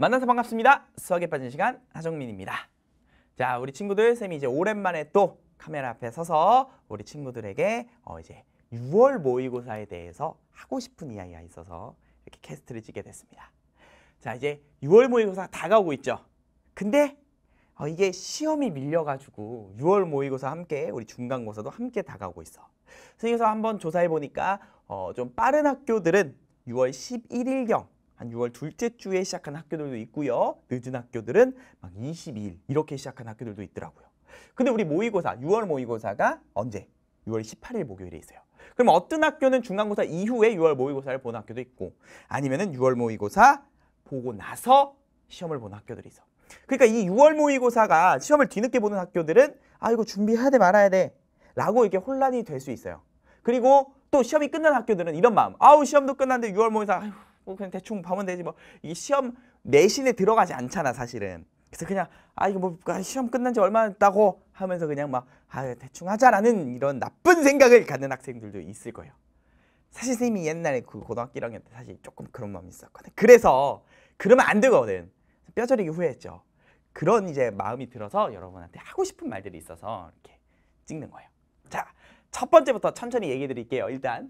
만나서 반갑습니다. 수학에 빠진 시간 하정민입니다. 자, 우리 친구들 쌤이 이제 오랜만에 또 카메라 앞에 서서 우리 친구들에게 어 이제 6월 모의고사에 대해서 하고 싶은 이야기가 있어서 이렇게 캐스트를 찍게 됐습니다. 자, 이제 6월 모의고사 다가오고 있죠. 근데 어 이게 시험이 밀려가지고 6월 모의고사 함께 우리 중간고사도 함께 다가오고 있어. 선생님께서 한번 조사해 보니까 어 좀 빠른 학교들은 6월 11일경 한 6월 둘째 주에 시작한 학교들도 있고요. 늦은 학교들은 막 22일 이렇게 시작한 학교들도 있더라고요. 근데 우리 모의고사, 6월 모의고사가 언제? 6월 18일 목요일에 있어요. 그럼 어떤 학교는 중간고사 이후에 6월 모의고사를 보는 학교도 있고 아니면은 6월 모의고사 보고 나서 시험을 보는 학교들이 있어. 그러니까 이 6월 모의고사가 시험을 뒤늦게 보는 학교들은 아 이거 준비해야 돼 말아야 돼 라고 이렇게 혼란이 될 수 있어요. 그리고 또 시험이 끝난 학교들은 이런 마음 아우 시험도 끝났는데 6월 모의고사 아휴 뭐 그냥 대충 보면 되지 뭐 이 시험 내신에 들어가지 않잖아 사실은. 그래서 그냥 아 이거 뭐 아, 시험 끝난 지 얼마 됐다고 하면서 그냥 막 아 대충 하자라는 이런 나쁜 생각을 갖는 학생들도 있을 거예요. 사실 선생님이 옛날에 그 고등학교 1학년 때 사실 조금 그런 마음이 있었거든. 그래서 그러면 안 되거든. 뼈저리게 후회했죠. 그런 이제 마음이 들어서 여러분한테 하고 싶은 말들이 있어서 이렇게 찍는 거예요. 자, 첫 번째부터 천천히 얘기 드릴게요. 일단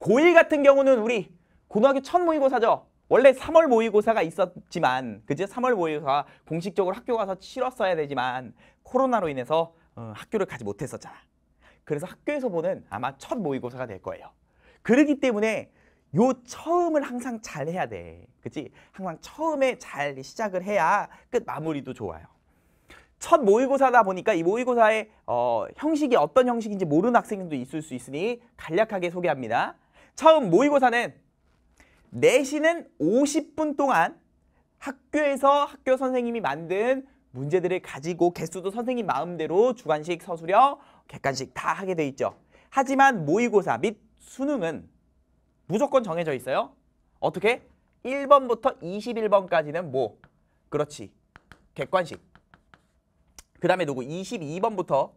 고1 같은 경우는 우리 고등학교 첫 모의고사죠. 원래 3월 모의고사가 있었지만 그제 3월 모의고사 공식적으로 학교 가서 치렀어야 되지만 코로나로 인해서 어, 학교를 가지 못했었잖아. 그래서 학교에서 보는 아마 첫 모의고사가 될 거예요. 그러기 때문에 요 처음을 항상 잘 해야 돼. 그치? 항상 처음에 잘 시작을 해야 끝 마무리도 좋아요. 첫 모의고사다 보니까 이 모의고사의 어, 형식이 어떤 형식인지 모르는 학생도 들 있을 수 있으니 간략하게 소개합니다. 처음 모의고사는 내신은 50분 동안 학교에서 학교 선생님이 만든 문제들을 가지고 개수도 선생님 마음대로 주관식, 서술형, 객관식 다 하게 돼 있죠. 하지만 모의고사 및 수능은 무조건 정해져 있어요. 어떻게? 1번부터 21번까지는 뭐? 그렇지. 객관식. 그 다음에 누구? 22번부터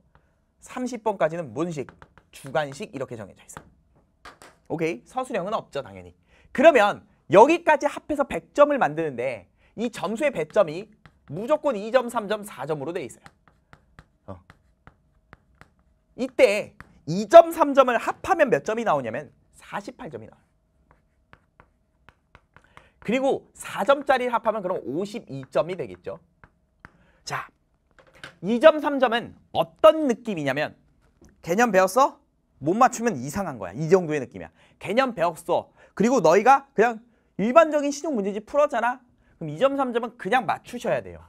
30번까지는 문식, 주관식 이렇게 정해져 있어. 요 오케이? 서술형은 없죠, 당연히. 그러면 여기까지 합해서 100점을 만드는데 이 점수의 배점이 무조건 2점, 3점, 4점으로 돼 있어요. 어. 이때 2점, 3점을 합하면 몇 점이 나오냐면 48점이 나와요. 그리고 4점짜리 합하면 그럼 52점이 되겠죠. 자, 2점, 3점은 어떤 느낌이냐면 개념 배웠어? 못 맞추면 이상한 거야. 이 정도의 느낌이야. 개념 배웠어. 그리고 너희가 그냥 일반적인 신용 문제집 풀었잖아. 그럼 2점, 3점은 그냥 맞추셔야 돼요.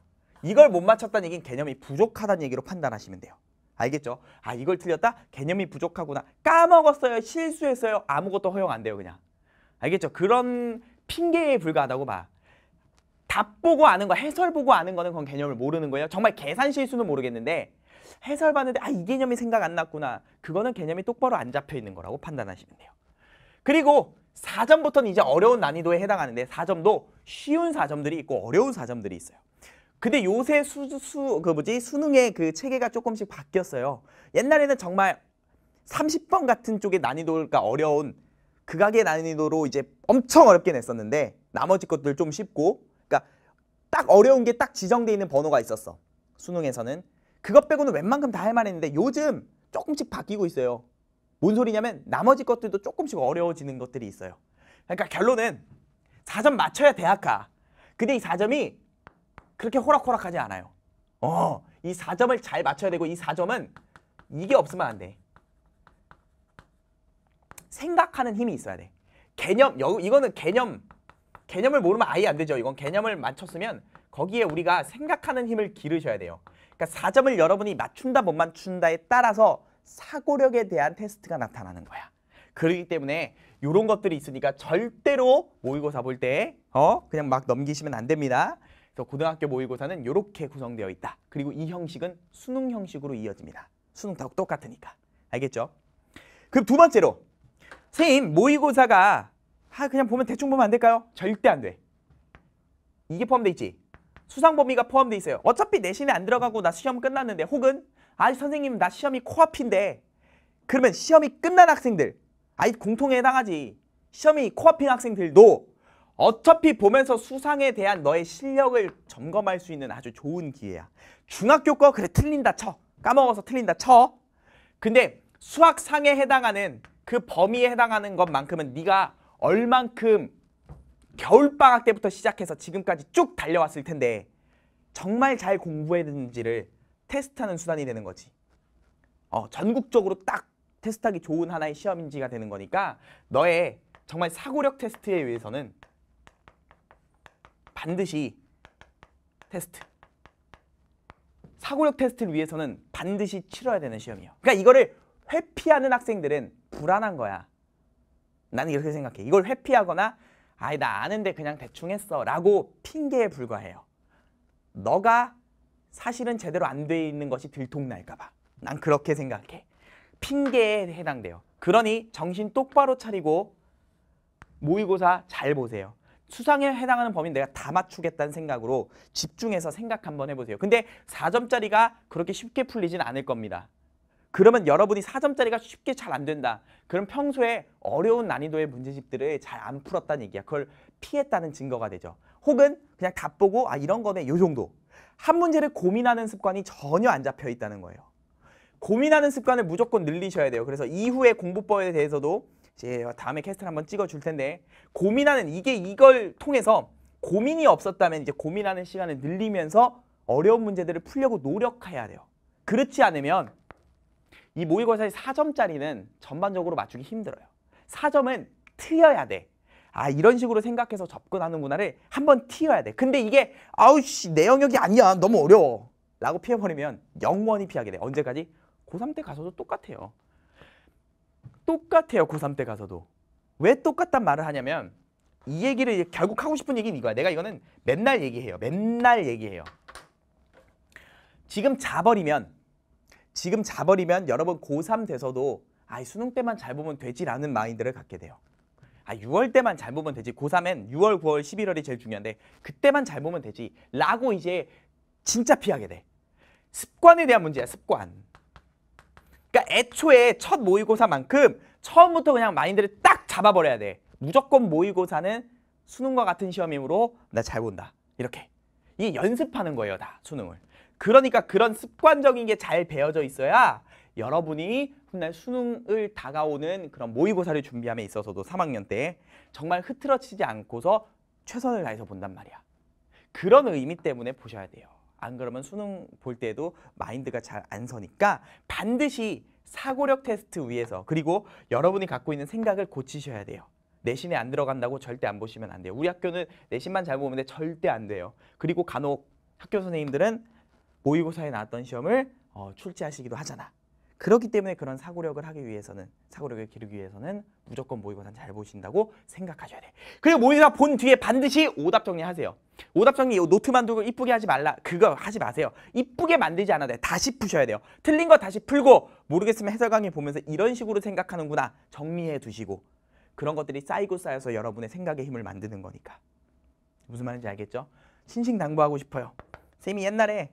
이걸 못 맞췄다는 얘기는 개념이 부족하다는 얘기로 판단하시면 돼요. 알겠죠? 아 이걸 틀렸다? 개념이 부족하구나. 까먹었어요. 실수했어요. 아무것도 허용 안 돼요. 그냥. 알겠죠? 그런 핑계에 불과하다고 봐. 답 보고 아는 거, 해설 보고 아는 거는 그건 개념을 모르는 거예요. 정말 계산 실수는 모르겠는데 해설 봤는데 아 이 개념이 생각 안 났구나. 그거는 개념이 똑바로 안 잡혀 있는 거라고 판단하시면 돼요. 그리고 4점부터는 이제 어려운 난이도에 해당하는데 4점도 쉬운 4점들이 있고 어려운 4점들이 있어요. 근데 요새 수, 수, 그 뭐지? 수능의 그 체계가 조금씩 바뀌었어요. 옛날에는 정말 30번 같은 쪽의 난이도가 어려운 극악의 그 난이도로 이제 엄청 어렵게 냈었는데 나머지 것들 좀 쉽고 그러니까 딱 어려운 게 딱 지정돼 있는 번호가 있었어. 수능에서는 그것 빼고는 웬만큼 다 할 만했는데 요즘 조금씩 바뀌고 있어요. 뭔 소리냐면 나머지 것들도 조금씩 어려워지는 것들이 있어요. 그러니까 결론은 4점 맞춰야 대학가. 근데 이 4점이 그렇게 호락호락하지 않아요. 어, 이 4점을 잘 맞춰야 되고 이 4점은 이게 없으면 안 돼. 생각하는 힘이 있어야 돼. 개념, 여, 이거는 개념, 개념을 모르면 아예 안 되죠. 이건 개념을 맞췄으면 거기에 우리가 생각하는 힘을 기르셔야 돼요. 그러니까 4점을 여러분이 맞춘다 못 맞춘다에 따라서 사고력에 대한 테스트가 나타나는 거야. 그러기 때문에 이런 것들이 있으니까 절대로 모의고사 볼 때 어? 그냥 막 넘기시면 안 됩니다. 그래서 고등학교 모의고사는 이렇게 구성되어 있다. 그리고 이 형식은 수능 형식으로 이어집니다. 수능하고 똑같으니까. 알겠죠? 그럼 두 번째로 선생님 모의고사가 아 그냥 보면 대충 보면 안 될까요? 절대 안 돼. 이게 포함돼 있지. 수상 범위가 포함돼 있어요. 어차피 내신에 안 들어가고 나 시험 끝났는데 혹은 아니 선생님 나 시험이 코앞인데 그러면 시험이 끝난 학생들 아이 공통에 해당하지 시험이 코앞인 학생들도 어차피 보면서 수상에 대한 너의 실력을 점검할 수 있는 아주 좋은 기회야 중학교 거 그래 틀린다 쳐 까먹어서 틀린다 쳐 근데 수학상에 해당하는 그 범위에 해당하는 것만큼은 네가 얼만큼 겨울방학 때부터 시작해서 지금까지 쭉 달려왔을 텐데 정말 잘 공부했는지를 테스트하는 수단이 되는 거지. 어, 전국적으로 딱 테스트하기 좋은 하나의 시험인지가 되는 거니까 너의 정말 사고력 테스트에 의해서는 반드시 테스트. 사고력 테스트를 위해서는 반드시 치러야 되는 시험이에요. 그러니까 이거를 회피하는 학생들은 불안한 거야. 나는 이렇게 생각해. 이걸 회피하거나 아이 나 아는데 그냥 대충 했어 라고 핑계에 불과해요. 너가 사실은 제대로 안 돼 있는 것이 들통날까 봐. 난 그렇게 생각해. 핑계에 해당돼요. 그러니 정신 똑바로 차리고 모의고사 잘 보세요. 수상에 해당하는 범위 내가 다 맞추겠다는 생각으로 집중해서 생각 한번 해보세요. 근데 4점짜리가 그렇게 쉽게 풀리진 않을 겁니다. 그러면 여러분이 4점짜리가 쉽게 잘 안 된다. 그럼 평소에 어려운 난이도의 문제집들을 잘 안 풀었다는 얘기야. 그걸 피했다는 증거가 되죠. 혹은 그냥 답 보고 아 이런 거네 요 정도 한 문제를 고민하는 습관이 전혀 안 잡혀 있다는 거예요. 고민하는 습관을 무조건 늘리셔야 돼요. 그래서 이후에 공부법에 대해서도 이제 다음에 캐스트를 한번 찍어 줄 텐데 고민하는 이게 이걸 통해서 고민이 없었다면 이제 고민하는 시간을 늘리면서 어려운 문제들을 풀려고 노력해야 돼요. 그렇지 않으면 이 모의고사의 4점짜리는 전반적으로 맞추기 힘들어요. 4점은 틀려야 돼. 아 이런 식으로 생각해서 접근하는구나를 한번 튀어야 돼. 근데 이게 아우씨 내 영역이 아니야 너무 어려워 라고 피해버리면 영원히 피하게 돼. 언제까지? 고3 때 가서도 똑같아요. 똑같아요 고3 때 가서도. 왜 똑같단 말을 하냐면 이 얘기를 결국 하고 싶은 얘기는 이거야. 내가 이거는 맨날 얘기해요. 맨날 얘기해요. 지금 자버리면 지금 자버리면 여러분 고3 돼서도 아이 수능 때만 잘 보면 되지라는 마인드를 갖게 돼요. 아 6월 때만 잘 보면 되지 고3엔 6월, 9월, 11월이 제일 중요한데 그때만 잘 보면 되지 라고 이제 진짜 피하게 돼. 습관에 대한 문제야 습관. 그러니까 애초에 첫 모의고사만큼 처음부터 그냥 마인드를 딱 잡아버려야 돼. 무조건 모의고사는 수능과 같은 시험이므로 나 잘 본다. 이렇게. 이 연습하는 거예요 다 수능을. 그러니까 그런 습관적인 게 잘 배어져 있어야 여러분이 훗날 수능을 다가오는 그런 모의고사를 준비함에 있어서도 3학년 때 정말 흐트러지지 않고서 최선을 다해서 본단 말이야. 그런 의미 때문에 보셔야 돼요. 안 그러면 수능 볼 때도 마인드가 잘 안 서니까 반드시 사고력 테스트 위에서 그리고 여러분이 갖고 있는 생각을 고치셔야 돼요. 내신에 안 들어간다고 절대 안 보시면 안 돼요. 우리 학교는 내신만 잘 보면 돼 절대 안 돼요. 그리고 간혹 학교 선생님들은 모의고사에 나왔던 시험을 어, 출제하시기도 하잖아. 그렇기 때문에 그런 사고력을 하기 위해서는 사고력을 기르기 위해서는 무조건 모의고사는 잘 보신다고 생각하셔야 돼. 그리고 모의고사 본 뒤에 반드시 오답 정리하세요. 오답 정리 노트 만들고 이쁘게 하지 말라. 그거 하지 마세요. 이쁘게 만들지 않아도 돼. 다시 푸셔야 돼요. 틀린 거 다시 풀고 모르겠으면 해설 강의 보면서 이런 식으로 생각하는구나. 정리해 두시고 그런 것들이 쌓이고 쌓여서 여러분의 생각의 힘을 만드는 거니까. 무슨 말인지 알겠죠? 신식 당부하고 싶어요. 쌤이 옛날에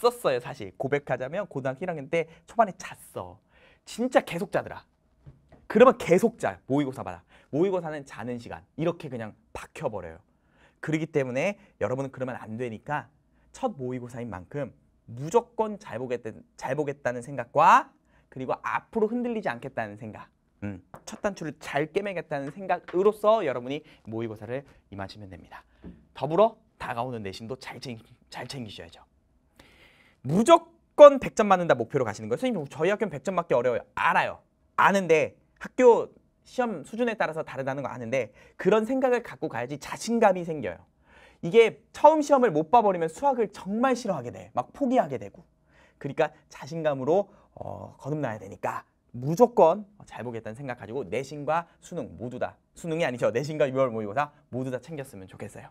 잤었어요 사실 고백하자면 고등학교 1학년 때 초반에 잤어 진짜 계속 자더라 그러면 계속 자 모의고사 받아 모의고사는 자는 시간 이렇게 그냥 박혀버려요 그러기 때문에 여러분은 그러면 안 되니까 첫 모의고사인 만큼 무조건 잘, 보겠다, 잘 보겠다는 생각과 그리고 앞으로 흔들리지 않겠다는 생각 음, 첫 단추를 잘 꿰매겠다는 생각으로서 여러분이 모의고사를 임하시면 됩니다 더불어 다가오는 내신도 잘, 챙기, 잘 챙기셔야죠. 무조건 100점 맞는다 목표로 가시는 거예요. 선생님 저희 학교는 100점 맞기 어려워요. 알아요. 아는데 학교 시험 수준에 따라서 다르다는 거 아는데 그런 생각을 갖고 가야지 자신감이 생겨요. 이게 처음 시험을 못 봐버리면 수학을 정말 싫어하게 돼. 막 포기하게 되고. 그러니까 자신감으로 어, 거듭나야 되니까 무조건 잘 보겠다는 생각 가지고 내신과 수능 모두 다 수능이 아니죠. 내신과 6월 모의고사 모두 다 챙겼으면 좋겠어요.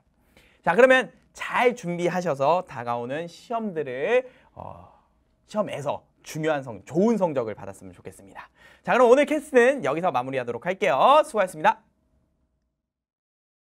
자 그러면 잘 준비하셔서 다가오는 시험들을 어, 시험에서 중요한 성, 좋은 성적을 받았으면 좋겠습니다. 자 그럼 오늘 캐스트는 여기서 마무리하도록 할게요. 수고하셨습니다.